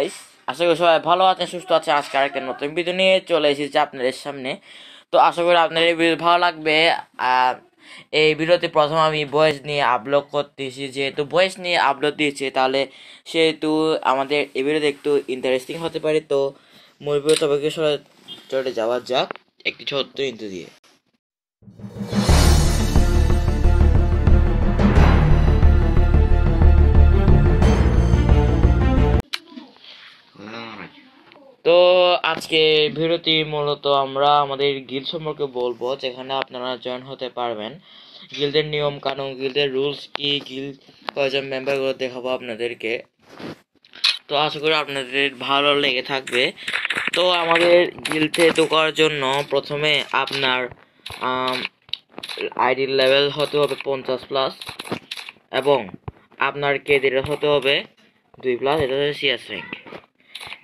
Guys আশা করি সবাই ভালো আছেন সুস্থ আছে আজকে আরেকটা নতুন ভিডিও নিয়ে চলে এসেছি আপনাদের সামনে তো আশা করি আপনার এই ভিডিও ভালো লাগবে এই ভিডিওতে প্রথম আমি বয়েস নিয়ে আপলোড করতেছি যেহেতু বয়েস নিয়ে আপলোড দিয়েছি তাহলে সেহেতু আমাদের এই ভিডিওতে একটু ইন্টারেস্টিং হতে পারে তো মূল ভিডিও তবে চলে যাওয়া যাক একটি ছোট্ট ইন্টু দিয়ে আজকে ভিডিওটি মূলত আমরা আমাদের গিল সম্পর্কে বলবো যেখানে আপনারা জয়েন হতে পারবেন গিলদের নিয়ম কানুন গিলদের রুলস কি গিল কয়জন মেম্বারগুলো দেখাবো আপনাদেরকে তো আশা করি আপনাদের ভালো লেগে থাকবে তো আমাদের গিলতে ঢোকার জন্য প্রথমে আপনার আইডি লেভেল হতে হবে পঞ্চাশ প্লাস এবং আপনার কেদের হতে হবে দুই প্লাস এটা হচ্ছে সিএস র্যাঙ্ক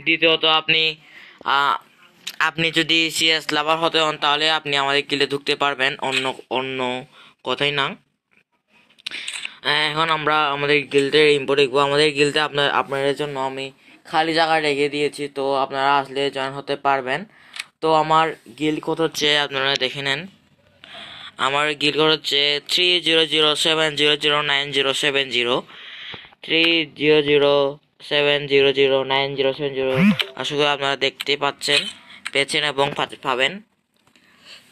দ্বিতীয়ত আপনি আপনি যদি সিএস লাভার হতে হন তাহলে আপনি আমাদের কিলে ঢুকতে পারবেন অন্য অন্য কথাই না এখন আমরা আমাদের গিলতে ইম্পোর্ট দেখবো আমাদের গিলতে আপনার আপনাদের জন্য আমি খালি জায়গা রেখে দিয়েছি তো আপনারা আসলে জয়েন হতে পারবেন তো আমার গিল কত হচ্ছে আপনারা দেখে নেন আমার গিল কত হচ্ছে three zero zero seven zero zero nine zero seven zero three zero zero seven zero zero nine zero seven zero আশা করি আপনারা দেখতে পাচ্ছেন পেয়েছেন এবং পাবেন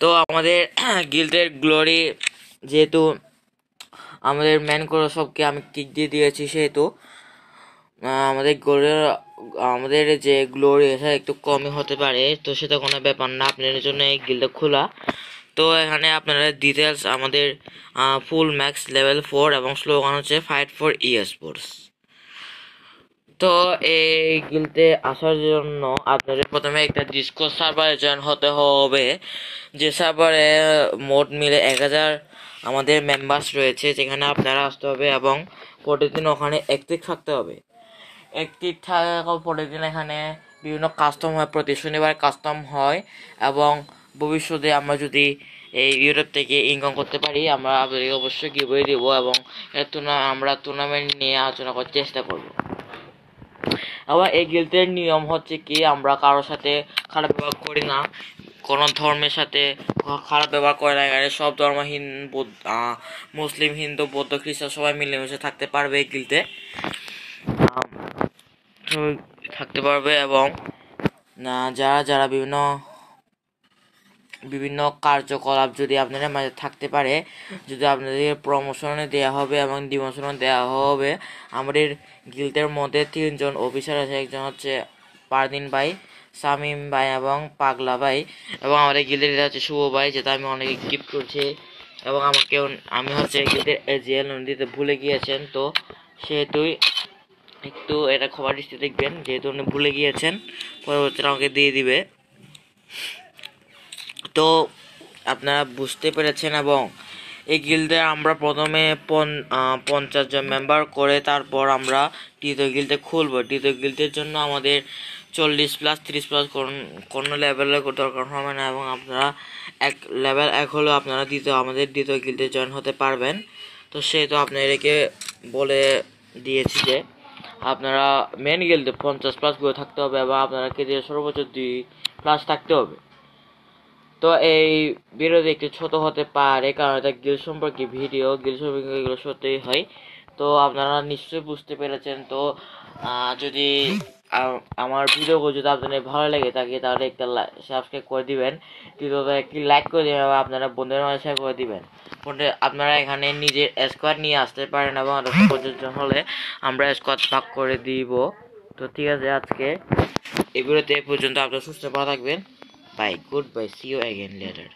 তো আমাদের গিল্ডের গ্লোরি যেহেতু আমাদের ম্যান করো সবকে আমি কিক দিয়ে দিয়েছি সেহেতু আমাদের গ্লোরের আমাদের যে গ্লোরি এটা একটু কমই হতে পারে তো সেটা কোনো ব্যাপার না আপনাদের জন্য এই গিল্ডে খোলা তো এখানে আপনারা ডিটেলস আমাদের ফুল ম্যাক্স লেভেল ফোর এবং স্লোগান হচ্ছে ফাইট ফর ই স্পোর্টস তো এই গিলতে আসার জন্য আপনাদের প্রথমে একটা ডিসকো সার্ভারে জয়েন হতে হবে যে সার্ভারে মোট মিলে এক হাজার আমাদের মেম্বার্স রয়েছে যেখানে আপনারা আসতে হবে এবং প্রতিদিন ওখানে অ্যাক্টিভ থাকতে হবে অ্যাক্টিভ থাকা প্রতিদিন এখানে বিভিন্ন কাস্টম হয় প্রতি শনিবার কাস্টম হয় এবং ভবিষ্যতে আমরা যদি এই ইউরোপ থেকে ইনকাম করতে পারি আমরা আপনাদেরকে অবশ্যই গিভওয়ে দেবো এবং এর আমরা টুর্নামেন্ট নিয়ে আলোচনা করার চেষ্টা করবো আবার এই গিল্ডের নিয়ম হচ্ছে কি আমরা কারোর সাথে খারাপ ব্যবহার করি না কোনো ধর্মের সাথে খারাপ ব্যবহার করে না এখানে সব ধর্ম হিন্দু মুসলিম হিন্দু বৌদ্ধ খ্রিস্টান সবাই মিলেমিশে থাকতে পারবে এই গিল্ডে থাকতে পারবে এবং যারা যারা বিভিন্ন বিভিন্ন কার্যকলাপ যদি আপনাদের মাঝে থাকতে পারে যদি আপনাদের প্রমোশনে দেওয়া হবে এবং ডিমোশনও দেওয়া হবে আমাদের গিল্ডের মধ্যে তিনজন অফিসার আছে একজন হচ্ছে পারদিন ভাই শামিম ভাই এবং পাগলা ভাই এবং আমাদের গিল্ডের হচ্ছে শুভ ভাই যেটা আমি অনেকে গিফট করছি এবং আমাকে আমি হচ্ছে গিল্ডের এজিএল দিতে ভুলে গিয়েছেন তো সেহেতুই একটু এটা খবর দৃষ্টি দেখবেন যেহেতু উনি ভুলে গিয়েছেন পরবর্তীতে আমাকে দিয়ে দিবে তো আপনারা বুঝতে পেরেছেন এবং এই গিলতে আমরা প্রথমে পঞ্চাশ জন মেম্বার করে তারপর আমরা টিতো গিলতে খুলবো টিতো গিলতের জন্য আমাদের চল্লিশ প্লাস তিরিশ প্লাস কোনো লেভেলের দরকার হবে না এবং আপনারা এক লেভেল এক হলেও আপনারা দ্বিতীয় আমাদের দ্বিতীয় গিলতে জয়েন হতে পারবেন তো সেহেতু তো আপনাদেরকে বলে দিয়েছি যে আপনারা মেন গিলতে পঞ্চাশ প্লাস করে থাকতে হবে এবং আপনারা কেজি সর্বোচ্চ দুই প্লাস থাকতে হবে তো এই ভিডিওটি একটু ছোট হতে পারে কারণ এটা গিল সম্পর্কে ভিডিও গিল সম্পর্কে এগুলো সত্যিই হয় তো আপনারা নিশ্চয়ই বুঝতে পেরেছেন তো যদি আমার ভিডিওগুলো যদি আপনাদের ভালো লাগে থাকে তাহলে একটা সাবস্ক্রাইব করে দিবেন কিন্তু একটি লাইক করে দেবেন এবং আপনারা বন্ধুদের মাঝে শেয়ার করে দিবেন আপনারা এখানে নিজের স্কোয়াড নিয়ে আসতে পারেন এবং প্রযোজ্য হলে আমরা স্কোয়াড ভাগ করে দিব তো ঠিক আছে আজকে এই পর্যন্ত আপনারা সুস্থ ভালো থাকবেন Bye. Goodbye. See you again later.